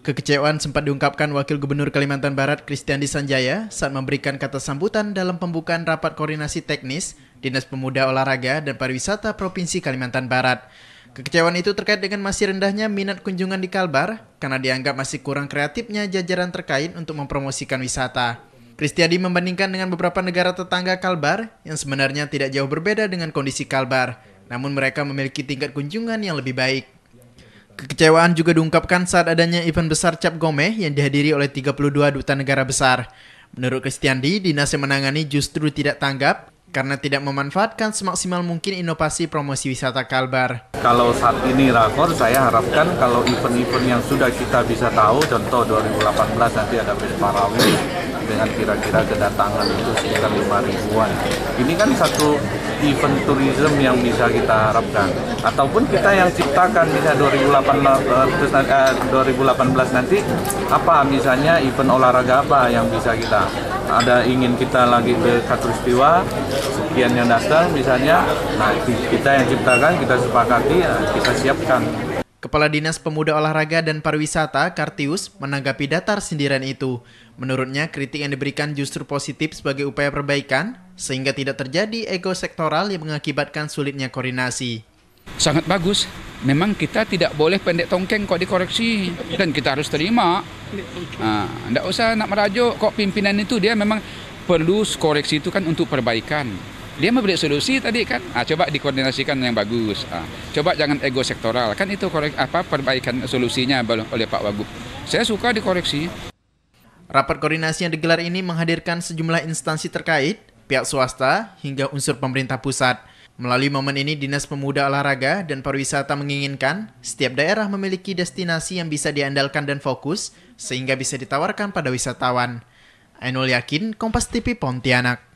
Kekecewaan sempat diungkapkan Wakil Gubernur Kalimantan Barat Kristiandi Sanjaya saat memberikan kata sambutan dalam pembukaan rapat koordinasi teknis Dinas Pemuda Olahraga dan Pariwisata Provinsi Kalimantan Barat. Kekecewaan itu terkait dengan masih rendahnya minat kunjungan di Kalbar karena dianggap masih kurang kreatifnya jajaran terkait untuk mempromosikan wisata. Kristiadi membandingkan dengan beberapa negara tetangga Kalbar yang sebenarnya tidak jauh berbeda dengan kondisi Kalbar, namun mereka memiliki tingkat kunjungan yang lebih baik. Kekecewaan juga diungkapkan saat adanya event besar Cap Gomeh yang dihadiri oleh 32 duta negara besar. Menurut Kristiandi, dinas yang menangani justru tidak tanggap karena tidak memanfaatkan semaksimal mungkin inovasi promosi wisata Kalbar. Kalau saat ini rakor, saya harapkan kalau event-event yang sudah kita bisa tahu, contoh 2018 nanti ada Vespa dengan kira-kira kedatangan itu sekitar lima ribuan. Ini kan satu event tourism yang bisa kita harapkan. Ataupun kita yang ciptakan bisa 2018, 2018 nanti apa misalnya event olahraga apa yang bisa kita ada ingin kita lagi ke katulistiwa sekian yang datang misalnya nah kita yang ciptakan kita sepakati eh, kita siapkan Kepala Dinas Pemuda Olahraga dan Pariwisata, Kartius, menanggapi datar sindiran itu. Menurutnya, kritik yang diberikan justru positif sebagai upaya perbaikan, sehingga tidak terjadi ego sektoral yang mengakibatkan sulitnya koordinasi. Sangat bagus. Memang kita tidak boleh pendek tongkeng kok dikoreksi dan kita harus terima. Nah, tidak usah nak merajuk kok pimpinan itu dia memang perlu koreksi itu kan untuk perbaikan. Dia memberi solusi tadi kan, ah, coba dikoordinasikan yang bagus. Ah, coba jangan ego sektoral, kan itu korek apa perbaikan solusinya oleh Pak Wagub. Saya suka dikoreksi. Rapat koordinasi yang digelar ini menghadirkan sejumlah instansi terkait, pihak swasta, hingga unsur pemerintah pusat. Melalui momen ini, Dinas Pemuda Olahraga dan Pariwisata menginginkan setiap daerah memiliki destinasi yang bisa diandalkan dan fokus, sehingga bisa ditawarkan pada wisatawan. Ainul Yakin, Kompas TV Pontianak.